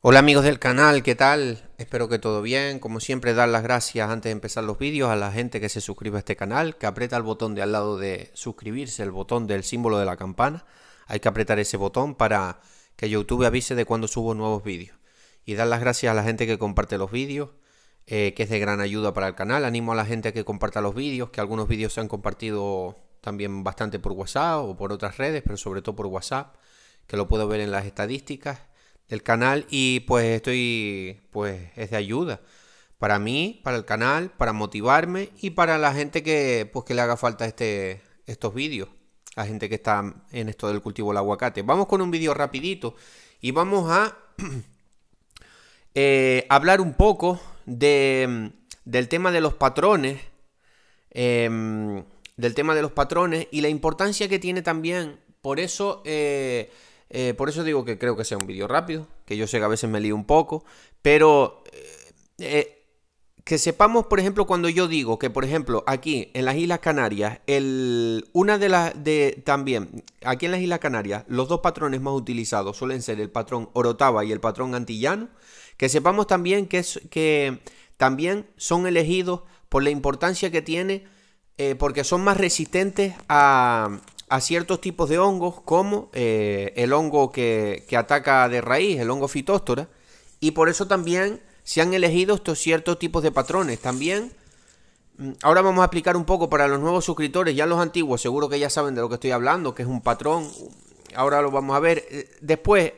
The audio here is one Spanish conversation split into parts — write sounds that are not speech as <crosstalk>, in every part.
Hola amigos del canal, ¿qué tal? Espero que todo bien. Como siempre, dar las gracias antes de empezar los vídeos a la gente que se suscribe a este canal, que aprieta el botón de al lado de suscribirse, el botón del símbolo de la campana. Hay que apretar ese botón para que YouTube avise de cuando subo nuevos vídeos. Y dar las gracias a la gente que comparte los vídeos, eh, que es de gran ayuda para el canal. Animo a la gente a que comparta los vídeos, que algunos vídeos se han compartido también bastante por WhatsApp o por otras redes, pero sobre todo por WhatsApp, que lo puedo ver en las estadísticas el canal y pues estoy, pues es de ayuda para mí, para el canal, para motivarme y para la gente que, pues, que le haga falta este, estos vídeos, la gente que está en esto del cultivo del aguacate. Vamos con un vídeo rapidito y vamos a <clears throat> eh, hablar un poco de, del tema de los patrones, em, del tema de los patrones y la importancia que tiene también, por eso... Eh, eh, por eso digo que creo que sea un vídeo rápido, que yo sé que a veces me lío un poco, pero eh, eh, que sepamos, por ejemplo, cuando yo digo que, por ejemplo, aquí en las Islas Canarias, el, una de las de también, aquí en las Islas Canarias, los dos patrones más utilizados suelen ser el patrón Orotava y el patrón Antillano. Que sepamos también que, es, que también son elegidos por la importancia que tiene, porque son más resistentes a, a ciertos tipos de hongos como eh, el hongo que, ataca de raíz, el hongo fitóstora, y por eso también se han elegido estos ciertos tipos de patrones. También, mm, ahora vamos a explicar un poco para los nuevos suscriptores, ya los antiguos seguro que ya saben de lo que estoy hablando, que es un patrón, ahora lo vamos a ver. Eh, después,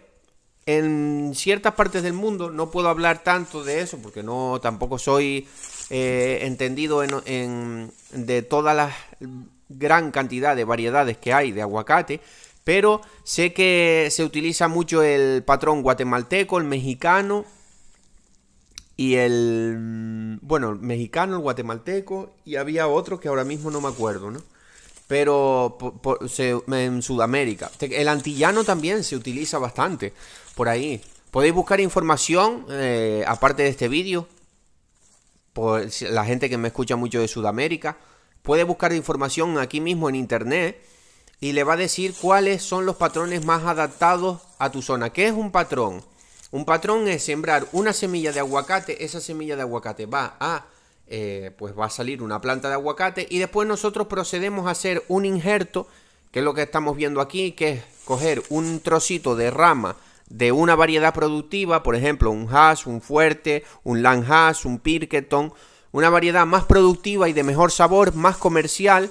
en ciertas partes del mundo, no puedo hablar tanto de eso, porque no tampoco soy eh, entendido de todas las gran cantidad de variedades que hay de aguacate, pero sé que se utiliza mucho el patrón guatemalteco, el mexicano y el... Mm, bueno, mexicano, el guatemalteco y había otro que ahora mismo no me acuerdo, Pero en Sudamérica. El antillano también se utiliza bastante por ahí. Podéis buscar información, eh, aparte de este vídeo, por la gente que me escucha mucho de Sudamérica. Puede buscar información aquí mismo en internet y le va a decir cuáles son los patrones más adaptados a tu zona. ¿Qué es un patrón? Un patrón es sembrar una semilla de aguacate, esa semilla de aguacate va a, eh, pues va a salir una planta de aguacate y después nosotros procedemos a hacer un injerto, que es lo que estamos viendo aquí, que es coger un trocito de rama de una variedad productiva, por ejemplo, un hash, un fuerte, un land hash, un pirketon, una variedad más productiva y de mejor sabor, más comercial,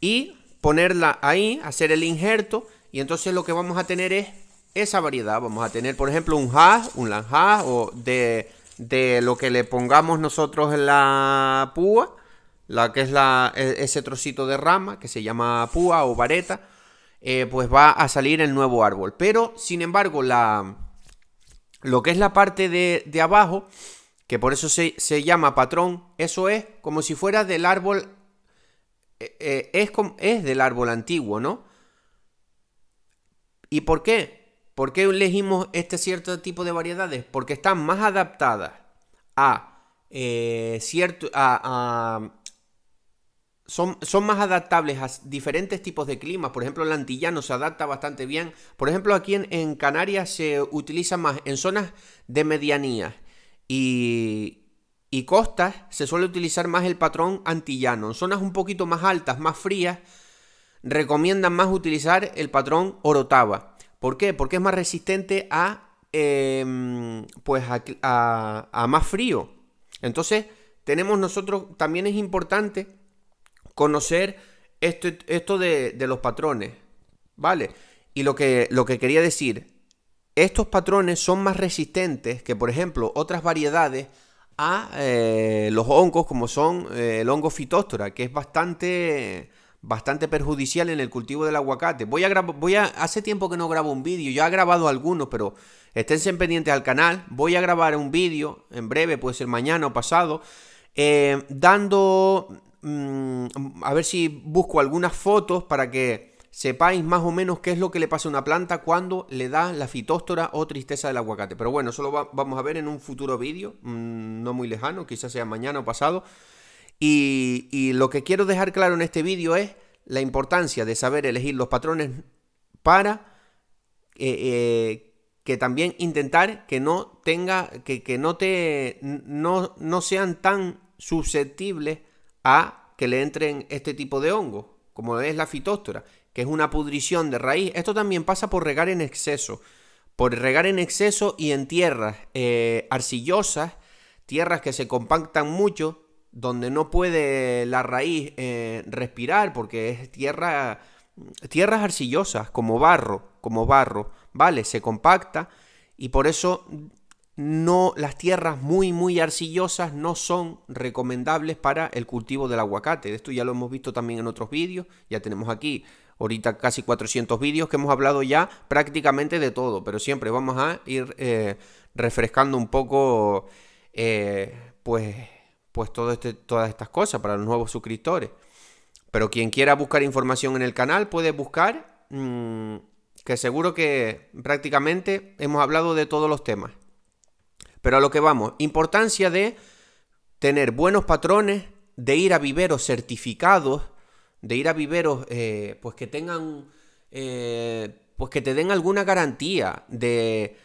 y ponerla ahí, hacer el injerto, y entonces lo que vamos a tener es esa variedad. Vamos a tener, por ejemplo, un hash, un lanjas, o de, de, lo que le pongamos nosotros en la púa, la que es la, e, ese trocito de rama que se llama púa o vareta, eh, pues va a salir el nuevo árbol. Pero, sin embargo, la, lo que es la parte de, de abajo que por eso se, llama patrón, eso es como si fuera del árbol, eh, eh, es, es del árbol antiguo, ¿no? ¿Y por qué? ¿Por qué elegimos este cierto tipo de variedades? Porque están más adaptadas a eh, cierto. A, son, más adaptables a diferentes tipos de climas. Por ejemplo, el antillano se adapta bastante bien. Por ejemplo, aquí en, en Canarias se utiliza más en zonas de medianía, y, y costas se suele utilizar más el patrón antillano. En zonas un poquito más altas, más frías, recomiendan más utilizar el patrón orotava. ¿Por qué? Porque es más resistente a, em, pues a, a, más frío. Entonces, tenemos nosotros, también es importante conocer esto, esto de, de, los patrones, ¿vale? Y lo que, lo que quería decir, estos patrones son más resistentes que, por ejemplo, otras variedades a eh, los hongos como son eh, el hongo fitóstora, que es bastante, bastante perjudicial en el cultivo del aguacate. Voy a voy a, hace tiempo que no grabo un vídeo, ya he grabado algunos, pero esténse pendientes al canal. Voy a grabar un vídeo en breve, puede ser mañana o pasado, eh, dando, mm, a ver si busco algunas fotos para que sepáis más o menos qué es lo que le pasa a una planta cuando le da la fitóstora o tristeza del aguacate. Pero bueno, eso lo vamos a ver en un futuro vídeo, mm, no muy lejano, quizás sea mañana o pasado. Y, lo que quiero dejar claro en este vídeo es la importancia de saber elegir los patrones para eh, eh, que también intentar que no tenga, que, que no te, no, no sean tan susceptibles a que le entren este tipo de hongos, como es la fitóstora que es una pudrición de raíz. Esto también pasa por regar en exceso. Por regar en exceso y en tierras eh, arcillosas, tierras que se compactan mucho, donde no puede la raíz eh, respirar porque es tierra, tierras arcillosas, como barro, como barro, ¿vale? Se compacta y por eso no, las tierras muy, muy arcillosas no son recomendables para el cultivo del aguacate. Esto ya lo hemos visto también en otros vídeos, ya tenemos aquí Ahorita casi 400 vídeos que hemos hablado ya prácticamente de todo, pero siempre vamos a ir eh, refrescando un poco eh, pues, pues este, todas estas cosas para los nuevos suscriptores. Pero quien quiera buscar información en el canal puede buscar, mm, que seguro que prácticamente hemos hablado de todos los temas. Pero a lo que vamos, importancia de tener buenos patrones, de ir a viveros certificados, de ir a viveros, eh, pues que tengan, eh, pues que te den alguna garantía de,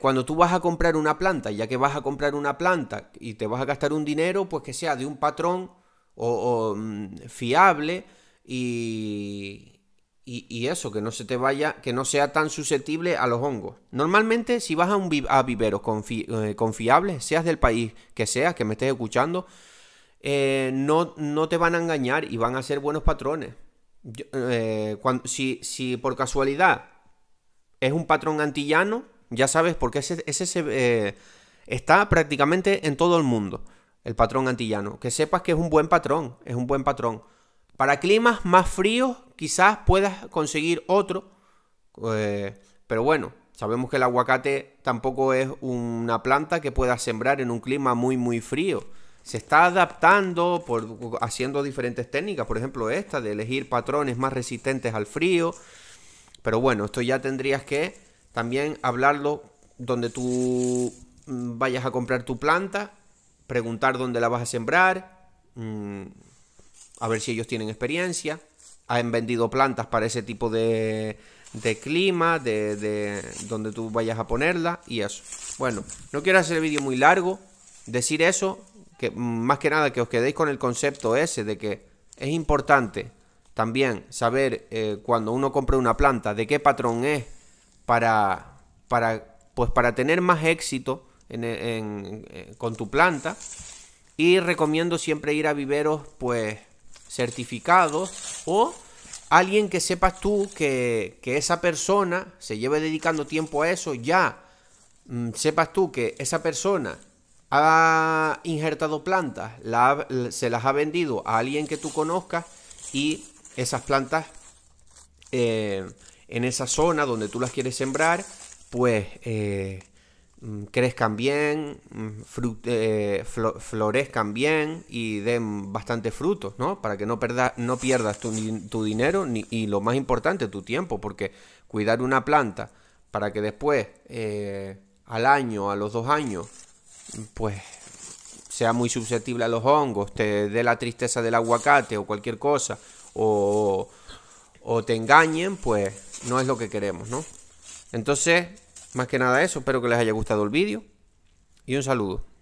cuando tú vas a comprar una planta, ya que vas a comprar una planta y te vas a gastar un dinero, pues que sea de un patrón o, mm, fiable y, y, eso, que no se te vaya, que no sea tan susceptible a los hongos. Normalmente, si vas a, un, a viveros eh, confiables, seas del país que seas, que me estés escuchando, eh, no, no, te van a engañar y van a ser buenos patrones. Eh, si, por casualidad es un patrón antillano, ya sabes, porque ese, eh, está prácticamente en todo el mundo, el patrón antillano. Que sepas que es un buen patrón, es un buen patrón. Para climas más fríos, quizás puedas conseguir otro. pero bueno, sabemos que el aguacate tampoco es una planta que puedas sembrar en un clima muy, muy frío se está adaptando por haciendo diferentes técnicas, por ejemplo esta de elegir patrones más resistentes al frío. Pero bueno, esto ya tendrías que también hablarlo donde tú mm, vayas a comprar tu planta, preguntar dónde la vas a sembrar, mm, a ver si ellos tienen experiencia, han vendido plantas para ese tipo de, clima, de, de donde tú vayas a ponerla y eso. Bueno, no quiero hacer el vídeo muy largo, decir eso que más que nada que os quedéis con el concepto ese de que es importante también saber eh, cuando uno compra una planta de qué patrón es para, para, pues para tener más éxito e, eh, con tu planta. Y recomiendo siempre ir a viveros pues certificados o alguien que sepas tú que, que esa persona se lleve dedicando tiempo a eso ya mm, sepas tú que esa persona ha injertado plantas, se las ha vendido a alguien que tú conozcas y esas plantas eh, en esa zona donde tú las quieres sembrar, pues eh, mm, crezcan bien, mm, eh, florezcan bien y den bastante fruto, ¿no? Para que no, pierdas tu, dinero y lo más importante, tu tiempo, porque cuidar una planta para que después, al año, a los dos años, pues sea muy susceptible a los hongos, te dé la tristeza del aguacate o cualquier cosa, o, o te engañen, pues no es lo que queremos, ¿no? Entonces, más que nada eso, espero que les haya gustado el vídeo y un saludo.